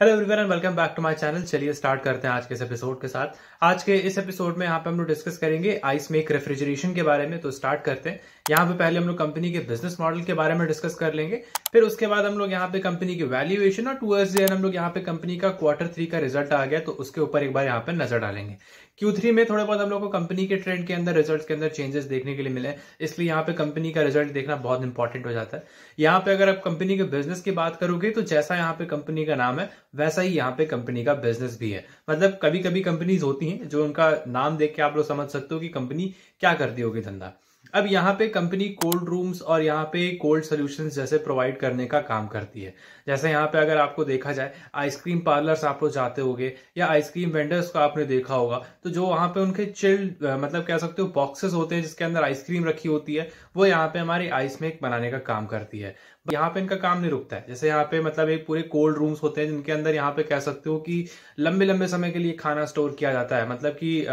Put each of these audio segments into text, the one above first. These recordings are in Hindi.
hello everyone and welcome back to my channel चलिए स्टार्ट करते हैं आज के इस एपिसोड के साथ आज के इस एपिसोड में यहाँ पे हम लोग डिस्कस करेंगे आइस मेक रेफ्रिजरेशन के बारे में तो स्टार्ट करते हैं यहाँ पे पहले हम लोग कंपनी के बिजनेस मॉडल के बारे में डिस्कस कर लेंगे फिर उसके बाद हम लोग यहाँ पे कंपनी की वैल्यूएशन और टू एंड हम लोग यहाँ पे कंपनी का क्वार्टर थ्री का रिजल्ट आ गया तो उसके ऊपर एक बार यहाँ पे नजर डालेंगे क्यू थ्री में थोड़ा बहुत हम लोग को कंपनी के ट्रेंड के अंदर रिजल्ट के अंदर चेंजेस देखने के लिए मिले इसलिए यहाँ पे कंपनी का रिजल्ट देखना बहुत इंपॉर्टेंट हो जाता है यहाँ पे अगर आप कंपनी के बिजनेस की बात करोगे तो जैसा यहाँ पे कंपनी का नाम है वैसा ही यहाँ पे कंपनी का बिजनेस भी है मतलब कभी कभी कंपनीज होती हैं जो उनका नाम देख के आप लोग समझ सकते हो कि कंपनी क्या करती होगी धंधा अब यहाँ पे कंपनी कोल्ड रूम्स और यहाँ पे कोल्ड सॉल्यूशंस जैसे प्रोवाइड करने का काम करती है जैसे यहाँ पे अगर आपको देखा जाए आइसक्रीम पार्लर्स आप लोग जाते होगे या आइसक्रीम वेंडर्स को आपने देखा होगा तो जो वहां पे उनके चिल्ड मतलब कह सकते हो बॉक्सेस होते हैं जिसके अंदर आइसक्रीम रखी होती है वो यहाँ पे हमारे आइस मेक बनाने का काम करती है यहाँ पे इनका काम नहीं रुकता है जैसे यहाँ पे मतलब एक पूरे कोल्ड रूम्स होते हैं जिनके अंदर यहाँ पे कह सकते हो कि लंबे लंबे समय के लिए खाना स्टोर किया जाता है मतलब कि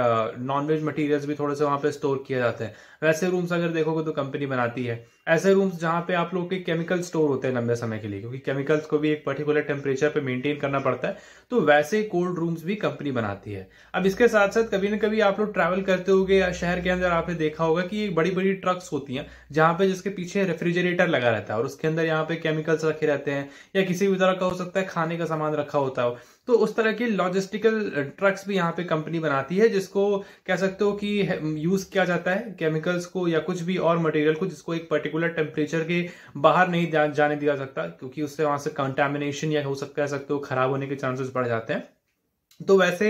नॉनवेज मटेरियल्स भी थोड़े से वहाँ पे स्टोर किए जाते हैं वैसे रूम्स अगर देखोगे तो कंपनी बनाती है ऐसे रूम्स जहाँ पे आप लोग के केमिकल स्टोर होते हैं लंबे समय के लिए क्योंकि केमिकल्स को भी एक पर्टिकुलर टेम्परेचर पे मेंटेन करना पड़ता है तो वैसे कोल्ड रूम्स भी कंपनी बनाती है अब इसके साथ साथ कभी ना कभी आप लोग ट्रैवल करते हो या शहर के अंदर आपने देखा होगा कि बड़ी बड़ी ट्रक्स होती हैं जहां पे जिसके पीछे रेफ्रिजरेटर लगा रहता है और उसके अंदर अंदर यहाँ पे केमिकल्स रखे रहते हैं या किसी भी तरह का हो सकता है खाने का सामान रखा होता हो तो उस तरह की लॉजिस्टिकल ट्रक्स भी यहाँ पे कंपनी बनाती है जिसको कह सकते हो कि यूज किया जाता है केमिकल्स को या कुछ भी और मटेरियल को जिसको एक पर्टिकुलर टेम्परेचर के बाहर नहीं जाने दिया सकता क्योंकि उससे वहां से कंटेमिनेशन या हो सकता है सकते हो खराब होने के चांसेस बढ़ जाते हैं तो वैसे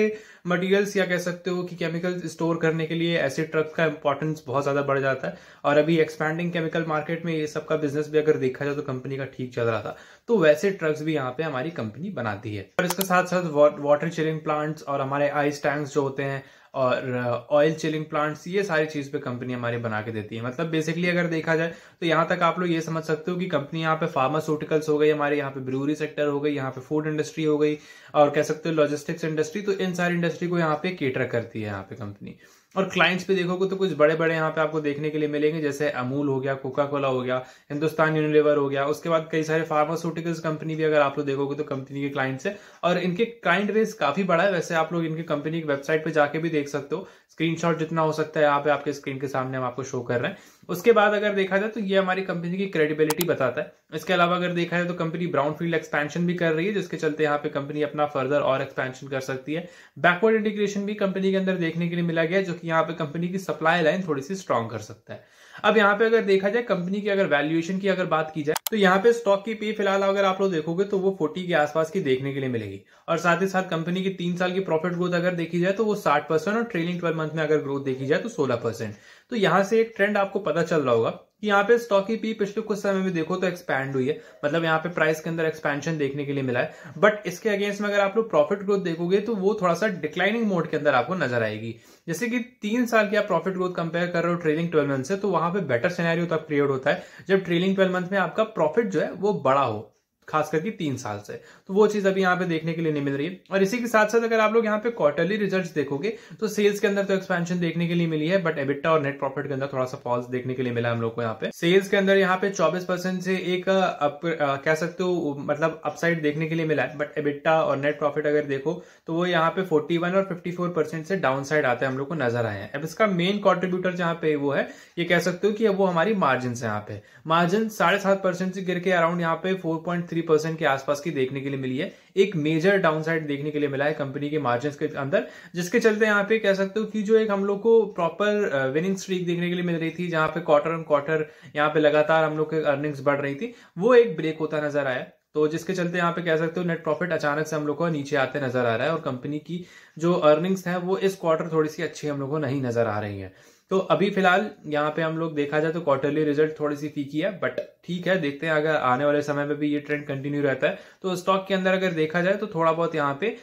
मटेरियल्स या कह सकते हो कि केमिकल स्टोर करने के लिए ऐसे ट्रक्स का इंपॉर्टेंस बहुत ज़्यादा बढ़ जाता है और अभी एक्सपैंडिंग केमिकल मार्केट में ये सब का बिजनेस भी अगर देखा जाए तो कंपनी का ठीक चल रहा था तो वैसे ट्रक्स भी यहाँ पे हमारी कंपनी बनाती है और इसके साथ साथ वाटर चिलिंग प्लांट्स और हमारे आइस टैंक्स जो होते हैं और ऑयल चिलिंग प्लांट्स ये सारी चीज़ पे कंपनी हमारी बना के देती है मतलब बेसिकली अगर देखा जाए तो यहाँ तक आप लोग ये समझ सकते हो कि कंपनी यहाँ पे फार्मास्यूटिकल्स हो गई हमारे यहाँ पे ब्रूरी सेक्टर हो गई यहाँ पे फूड इंडस्ट्री हो गई और कह सकते हो लॉजिस्टिक्स इंडस्ट्री तो इन सारी इंडस्ट्री को यहाँ पे केटर करती है यहाँ पे कंपनी और क्लाइंट्स पे देखोगे तो कुछ बड़े बड़े यहाँ पे आपको देखने के लिए मिलेंगे जैसे अमूल हो गया कोका कोला हो गया हिंदुस्तान यूनिलीवर हो गया उसके बाद कई सारे फार्मास्यूटिकल्स कंपनी भी अगर आप लोग देखोगे तो कंपनी के क्लाइंट्स है और इनके क्लाइंट बेस काफी बड़ा है वैसे आप लोग इनकी कंपनी की वेबसाइट पर जाके भी देख सकते हो स्क्रीनशॉट जितना हो सकता है यहाँ पे आपके स्क्रीन के सामने हम आपको शो कर रहे हैं उसके बाद अगर देखा जाए तो ये हमारी कंपनी की क्रेडिबिलिटी बताता है इसके अलावा अगर देखा जाए तो कंपनी ब्राउन फील्ड एक्सपेंशन भी कर रही है जिसके चलते यहाँ पे कंपनी अपना फर्दर और एक्सपेंशन कर सकती है बैकवर्ड इंटीग्रेशन भी कंपनी के अंदर देखने के लिए मिला गया जो कि यहाँ पे कंपनी की सप्लाई लाइन थोड़ी सी स्ट्रांग कर सकता है अब यहाँ पे अगर देखा जाए कंपनी की अगर वैल्यूएशन की अगर बात की जाए तो यहाँ पे स्टॉक की पे फिलहाल अगर आप लोग देखोगे तो वो फोर्टी के आसपास की देखने के लिए मिलेगी और साथ ही साथ कंपनी की तीन साल की प्रॉफिट ग्रोथ अगर देखी जाए तो वो साठ परसेंट और ट्रेलिंग ट्वेल्व मंथ में अगर ग्रोथ देखी जाए तो सोलह परसेंट तो यहाँ से एक ट्रेंड आपको पता चल रहा होगा कि यहाँ पे स्टॉक की पी पिछले कुछ समय में देखो तो एक्सपैंड हुई है मतलब यहाँ पे प्राइस के अंदर एक्सपेंशन देखने के लिए मिला है बट इसके अगेंस्ट में अगर आप लोग प्रॉफिट ग्रोथ देखोगे तो वो थोड़ा सा डिक्लाइनिंग मोड के अंदर आपको नजर आएगी जैसे कि तीन साल की आप प्रॉफिट ग्रोथ कंपेयर कर रहे हो ट्रेलिंग ट्वेल्व मंथ से तो वहां पे बेटर सिनेरियो तब क्रिएट होता है जब ट्रेलिंग ट्वेल्व मंथ में आपका प्रॉफिट जो है वो बड़ा हो खास करके तीन साल से तो वो चीज अभी यहाँ पे देखने के लिए नहीं मिल रही है और इसी के साथ साथ अगर आप लोग यहाँ पे क्वार्टरली रिजल्ट्स देखोगे तो सेल्स के अंदर तो एक्सपेंशन देखने के लिए मिली है बट एबिटा और नेट प्रॉफिट के अंदर थोड़ा सा फॉल्स देखने के लिए मिला हम लोग को यहाँ पे सेल्स के अंदर यहाँ पे चौबीस से एक अप, आ, कह सकते हो मतलब अपसाइड देखने के लिए मिला है बट एबिटा और नेट प्रॉफिट अगर देखो तो वो यहाँ पे फोर्टी और फिफ्टी से डाउन साइड आते हम लोग को नजर आए हैं अब इसका मेन कॉन्ट्रीब्यूटर जहाँ पे वो है ये कह सकते हो कि अब वो हमारी मार्जिन है यहाँ पे मार्जिन साढ़े से गिर के अराउंड यहाँ पे फोर थ्री परसेंट के आसपास की देखने के लिए मिली है एक मेजर डाउनसाइड देखने के लिए मिला है कंपनी के मार्जिन के अंदर जिसके चलते यहाँ पे कह सकते हो कि जो एक हम लोग को प्रॉपर विनिंग स्ट्रीक देखने के लिए मिल रही थी जहां पे क्वार्टर ऑन क्वार्टर यहाँ पे लगातार हम लोग की अर्निंग्स बढ़ रही थी वो एक ब्रेक होता नजर आया तो जिसके चलते यहाँ पे कह सकते हो नेट प्रॉफिट अचानक से हम लोग को नीचे आते नजर आ रहा है और कंपनी की जो अर्निंग्स है वो इस क्वार्टर थोड़ी सी अच्छी हम लोग को नहीं नजर आ रही है तो अभी फिलहाल यहाँ पे हम लोग देखा जाए तो क्वार्टरली रिजल्ट थोड़ी सी फीकी है बट ठीक है देखते हैं अगर आने वाले समय में भी ये ट्रेंड कंटिन्यू रहता है तो स्टॉक के अंदर अगर देखा जाए तो थोड़ा बहुत यहाँ पे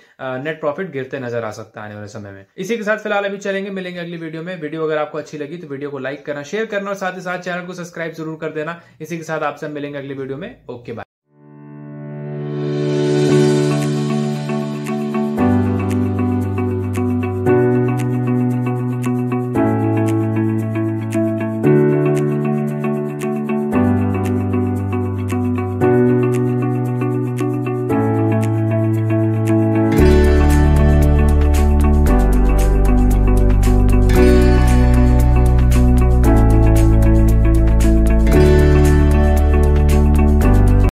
नेट प्रॉफिट गिरते नजर आ सकता है आने वाले समय में इसी के साथ फिलहाल अभी चलेंगे मिलेंगे अगली वीडियो में वीडियो अगर आपको अच्छी लगी तो वीडियो को लाइक करना शेयर करना और साथ ही साथ चैनल को सब्सक्राइब जरूर कर देना इसी के साथ आपसे मिलेंगे अगली वीडियो में ओके बाय